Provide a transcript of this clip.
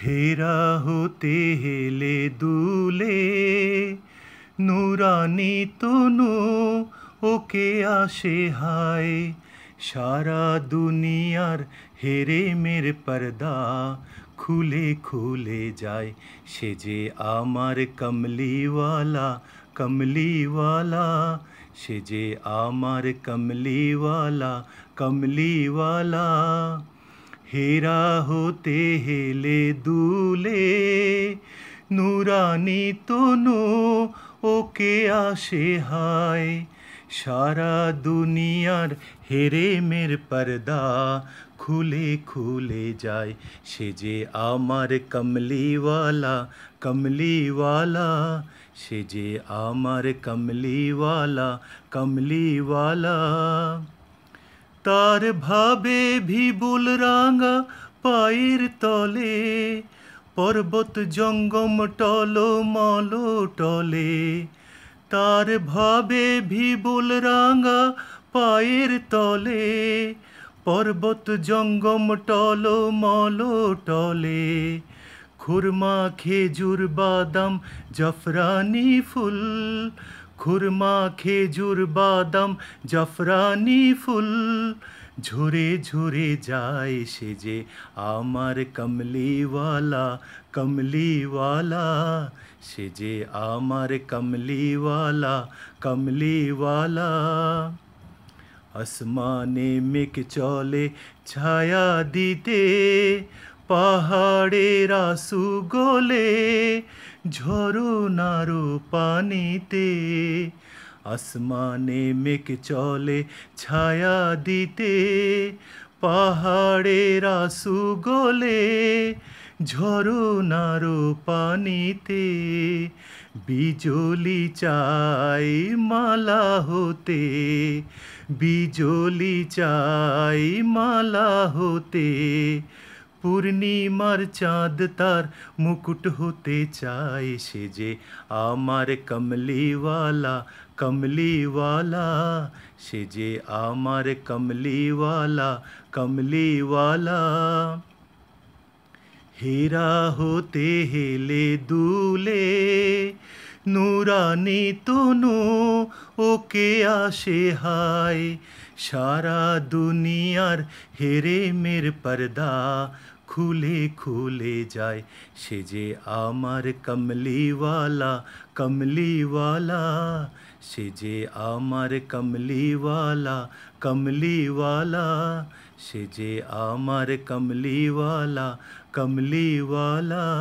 हेरा होते हेले दूले नूरानी तो तनु ओके आशे हाय सारा दुनियार हेरे मेरे पर्दा खुले खुले जाए से जे आमार कमली वाला कमली वाला से जे आमार कमली वाला कमली वाला हेरा होते हेले दूले नूरानी तो तनु ओके आशे हाय सारा दुनियार हेरे मेर पर्दा खुले खुले जाए से जे आमार कमली वाला कमली वाला से जे आमार कमली वाला कमली वाला তার ভাবে ভিবুল রাঙা পায়ের তলে পর্বত জঙ্গম টল মল টলে তার ভাবে ভিবুল রাঙা পায়ের তলে পর্বত জঙ্গম টল মল টলে খুরমা খেজুর বাদাম জাফরানি ফুল खुरमा खेजूर बादम जफरानी फुल झुरे झुरे जाए से जे आमार कमली वाला कमली वाला से जे आमार कमली वाला कमली वाला आसमाने मिक चले छाया दीते पहाड़े रासू गोले ঝরনারো পানিতে আসমানে মেঘ চলে ছায়া দিতে পাহাড়ের আসু গলে ঝরনারো পানিতে বিজলি চাই মালা হতে বিজলি চাই মালা হতে पूर्णिमार चाँद तार मुकुट होते चाय जे आमार कमली वाला कमली वाला जे आमार कमली वाला कमली वाला हीरा होते हेले दूले नूरानी तनु ओके आशे हाय सारा दुनियार हेरे मेर पर्दा खुले खुले जाए सेजे आमार कमली वाला कमली वाला सेजे आमार कमली वाला कमली वाला सेजे आमार कमली वाला कमली वाला